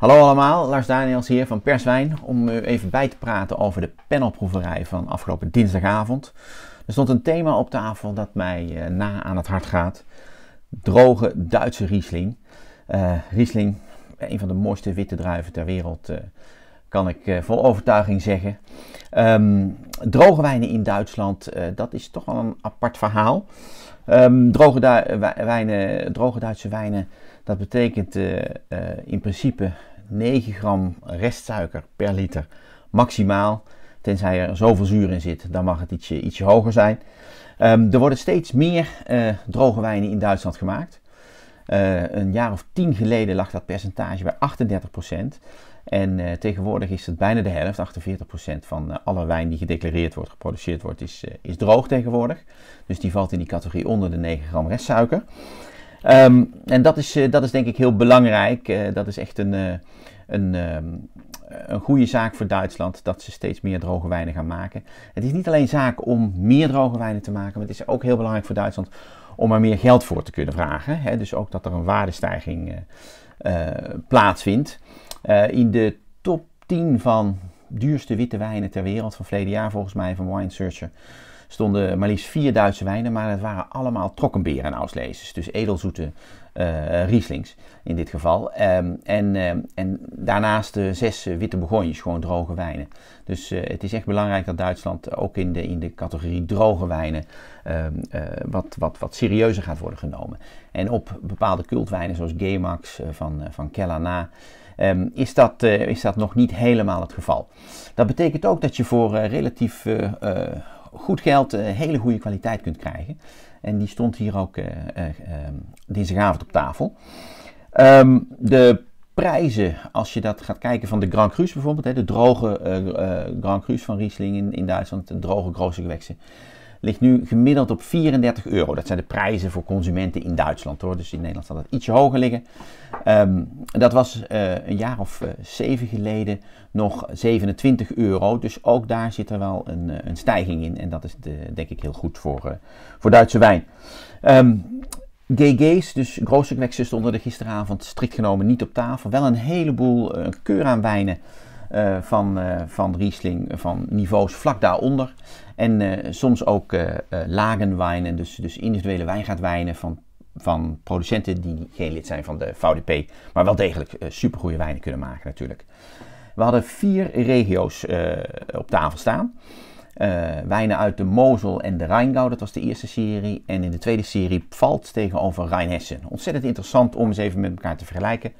Hallo allemaal, Lars Daniels hier van Perswijn om u even bij te praten over de panelproeverij van afgelopen dinsdagavond. Er stond een thema op tafel dat mij eh, na aan het hart gaat. Droge Duitse Riesling. Eh, Riesling, een van de mooiste witte druiven ter wereld, eh, kan ik vol overtuiging zeggen. Ehm, droge wijnen in Duitsland, dat is toch wel een apart verhaal. Ehm, droge, wijnen, droge Duitse wijnen dat betekent eh, eh, in principe 9 gram restsuiker per liter maximaal. Tenzij er zoveel zuur in zit, dan mag het ietsje, ietsje hoger zijn. Ehm, er worden steeds meer eh, droge wijnen in Duitsland gemaakt. een jaar of tien geleden lag dat percentage bij 38%. En tegenwoordig is het bijna de helft, 48% van alle wijn die gedeclareerd wordt, geproduceerd wordt, is, is droog tegenwoordig. Dus die valt in die categorie onder de 9 gram restsuiker. Ehm, en dat is, eh, dat is denk ik heel belangrijk. Eh, dat is echt een, eh, een, ehm, een goede zaak voor Duitsland dat ze steeds meer droge wijnen gaan maken. Het is niet alleen zaak om meer droge wijnen te maken, maar het is ook heel belangrijk voor Duitsland om er meer geld voor te kunnen vragen. Hè? Dus ook dat er een waardestijging plaatsvindt. in de top 10 van duurste witte wijnen ter wereld van verleden jaar, volgens mij van Wine Searcher, stonden maar liefst vier Duitse wijnen, maar het waren allemaal trokkenberen en auslezers. Dus edelzoete eh, Rieslings in dit geval. Ehm, en, ehm, en daarnaast uh, zes eh, witte begonjes, gewoon droge wijnen. Dus het is echt belangrijk dat Duitsland ook in de, in de categorie droge wijnen ehm, wat, wat, wat serieuzer gaat worden genomen. En op bepaalde cultwijnen zoals Gemax van, van Kellana. is, dat, is dat nog niet helemaal het geval. Dat betekent ook dat je voor relatief goed geld eh, hele goede kwaliteit kunt krijgen. En die stond hier ook eh, eh, ehm, dinsdagavond op tafel. Ehm, de prijzen, als je dat gaat kijken van de Grand Cru's bijvoorbeeld, hè, de droge Grand Cru's van Riesling in, in Duitsland, de droge Große ligt nu gemiddeld op 34 euro. Dat zijn de prijzen voor consumenten in Duitsland hoor. Dus in Nederland zal dat ietsje hoger liggen. Ehm, dat was eh, een jaar of eh, zeven geleden nog 27 euro. Dus ook daar zit er wel een, eh, een stijging in. En dat is de, denk ik heel goed voor, voor Duitse wijn. Um, ehm, GG's, dus Grootstückwechsel, stonden er gisteravond strikt genomen niet op tafel. Wel een heleboel keur aan wijnen eh, van, eh, van Riesling van niveaus vlak daaronder. En eh, soms ook lagenwijnen, dus, dus individuele wijngaardwijnen van van producenten die geen lid zijn van de VDP, maar wel degelijk supergoeie wijnen kunnen maken natuurlijk. We hadden vier regio's op tafel staan. wijnen uit de Mosel en de Rijngau, dat was de eerste serie. En in de tweede serie valt tegenover Rijnhessen. Ontzettend interessant om eens even met elkaar te vergelijken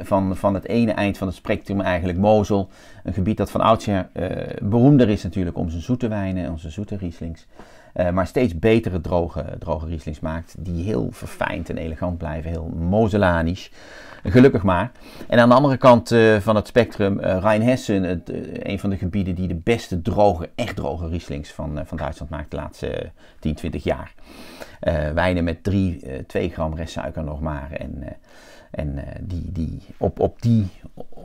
van, van het ene eind van het spectrum eigenlijk Mosel. Een gebied dat van oudsher eh, beroemder is natuurlijk om zijn zoete wijnen, onze zoete Rieslings. Eh, maar steeds betere droge, droge Rieslings maakt. Die heel verfijnd en elegant blijven, heel Moselanisch. Gelukkig maar. En aan de andere kant eh, van het spectrum, Rheinhessen, het, een van de gebieden die de beste droge, echt droge Rieslings van, van Duitsland maakt de laatste 10, 20 jaar. wijnen met 3, 2 gram restsuiker nog maar. En en eh, die, die, op, op die,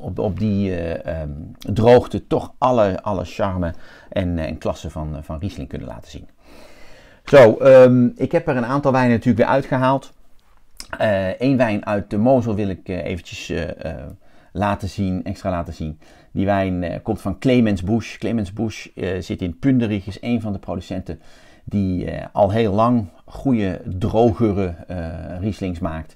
op, op die eh, ehm, droogte toch alle, alle charme en, eh, en klasse van, van Riesling kunnen laten zien. Zo, ehm, ik heb er een aantal wijnen natuurlijk weer uitgehaald. Eén wijn uit de Mosel wil ik uh, eventjes laten zien, extra laten zien. Die wijn komt van Clemens Busch. Clemens Busch zit in Punderich, is een van de producenten die al heel lang goede, drogere Rieslings maakt.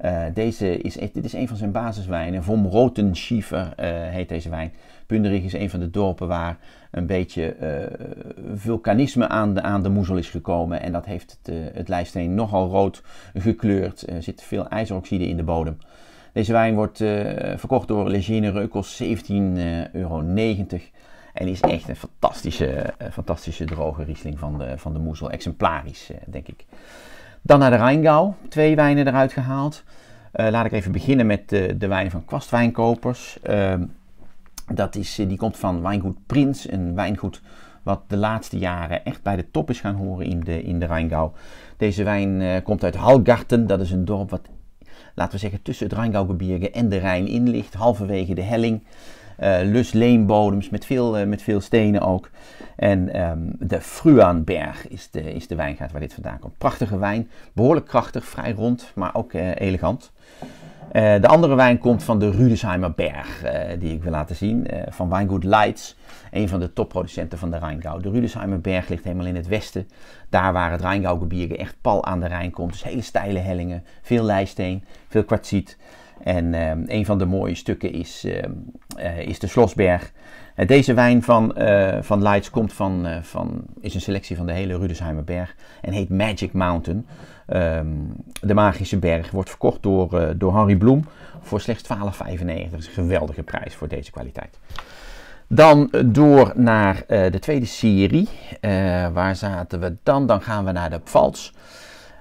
Eh, deze is, e- dit is een van zijn basiswijnen. Vom Rotenschiefer uh, heet deze wijn. Punderich is een van de dorpen waar een beetje eh, vulkanisme aan de, aan de moezel is gekomen. En dat heeft het, het lijsteen nogal rood gekleurd. Er zit veel ijzeroxide in de bodem. Deze wijn wordt verkocht door Legine Reukels 17,90 euro. En is echt een fantastische, fantastische droge Riesling van de, van de moezel. Exemplarisch, denk ik. Dan naar de Rheingau, twee wijnen eruit gehaald. Eh, laat ik even beginnen met de, de wijn van kwastwijnkopers. Uh, dat is, eh, die komt van wijngoed Prins, een wijngoed wat de laatste jaren echt bij de top is gaan horen in de, in de Rheingau. Deze wijn eh, komt uit Halgarten, dat is een dorp wat, laten we zeggen, tussen het Rheingaugebirge en de Rijn in ligt, halverwege de helling. Eh, lus leenbodems met veel, eh, met veel stenen ook. En ehm, de Fruanberg is de, is de wijngaard waar dit vandaan komt. Prachtige wijn, behoorlijk krachtig, vrij rond, maar ook eh, elegant. de andere wijn komt van de Rudesheimer Berg, die ik wil laten zien, van Weingut Lights een van de topproducenten van de Rheingau. De Rudesheimerberg Berg ligt helemaal in het westen, daar waar het Rheingaugebirge echt pal aan de Rijn komt. Dus hele steile hellingen, veel leisteen, veel kwartsiet. En ehm, een van de mooie stukken is, ehm, eh, is de Slosberg. Eh, deze wijn van, uh, van Lights komt van, van, is een selectie van de hele Rudesheimerberg en heet Magic Mountain. Ehm, de Magische Berg wordt verkocht door, door Harry Bloem voor slechts 12,95. Dat is een geweldige prijs voor deze kwaliteit. Dan door naar de tweede serie. waar zaten we dan? Dan gaan we naar de Pfalz.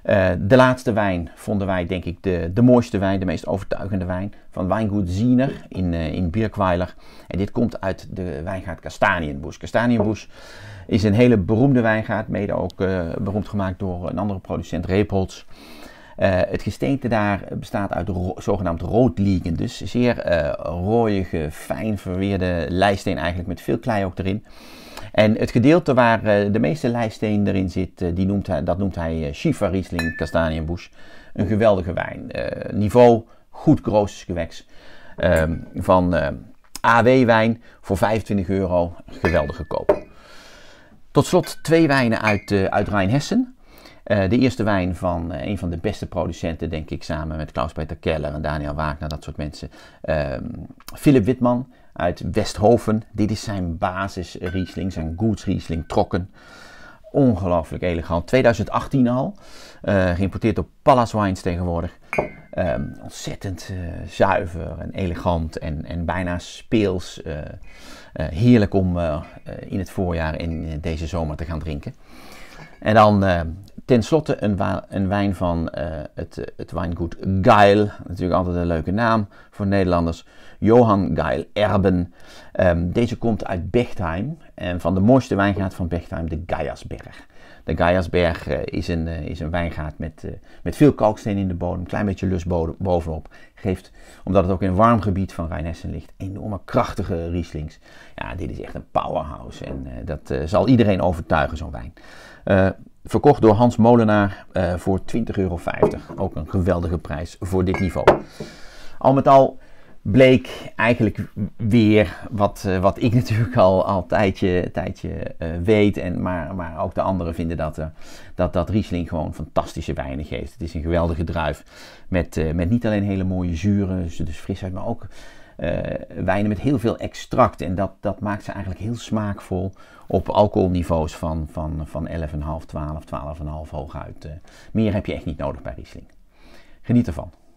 Eh, de laatste wijn vonden wij, denk ik, de, de mooiste wijn, de meest overtuigende wijn van Weingut Ziener in, uh, in Bierkweiler. En dit komt uit de wijngaard Kastanienbos. Kastanienbos is een hele beroemde wijngaard, mede ook eh, beroemd gemaakt door een andere producent, Reepholz. het gesteente daar bestaat uit ro zogenaamd roodliegen, dus zeer rooige, fijn verweerde lijsteen eigenlijk met veel klei ook erin. En het gedeelte waar eh, de meeste lijststeen erin zit, eh, die noemt hij, dat noemt hij uh, Riesling Een geweldige wijn. niveau goed groots geweks. Ehm, van AW wijn voor 25 euro. Geweldig koop. Tot slot twee wijnen uit, uit Rhein-Hessen. de eerste wijn van een van de beste producenten, denk ik, samen met Klaus-Peter Keller en Daniel Wagner, dat soort mensen. Ehm, Philip Witman, uit Westhoven. Dit is zijn basis Riesling, zijn Goods Riesling Trokken. Ongelooflijk elegant. 2018 al. Uh, geïmporteerd door Palace Wines tegenwoordig. Ehm, ontzettend eh, zuiver en elegant en, en bijna speels. Eh, heerlijk om in het voorjaar in deze zomer te gaan drinken. En dan Ten slotte een, een wijn van eh, het, het wijngoed Geil. Natuurlijk altijd een leuke naam voor Nederlanders. Johan Geil Erben. Ehm, deze komt uit Bechtheim. En van de mooiste wijngaard van Bechtheim, de Gaiasberg. De Gaiasberg eh, is, een, eh, is een wijngaard met, met veel kalksteen in de bodem. Een klein beetje lus bovenop. Geeft, omdat het ook in een warm gebied van Rijnessen ligt, enorme krachtige Rieslings. Ja, dit is echt een powerhouse. En dat zal iedereen overtuigen, zo'n wijn. Verkocht door Hans Molenaar eh, voor 20,50 euro. Ook een geweldige prijs voor dit niveau. Al met al bleek eigenlijk weer wat, eh, wat ik natuurlijk al, een tijdje, tijdje eh, weet. En, maar, maar ook de anderen vinden dat, eh, dat, dat Riesling gewoon fantastische wijnen geeft. Het is een geweldige druif met, met niet alleen hele mooie zuren, dus, dus frisheid, maar ook wijnen met heel veel extract. En dat, dat maakt ze eigenlijk heel smaakvol op alcoholniveaus van, van, van 11,5, 12, 12,5 hooguit. meer heb je echt niet nodig bij Riesling. Geniet ervan.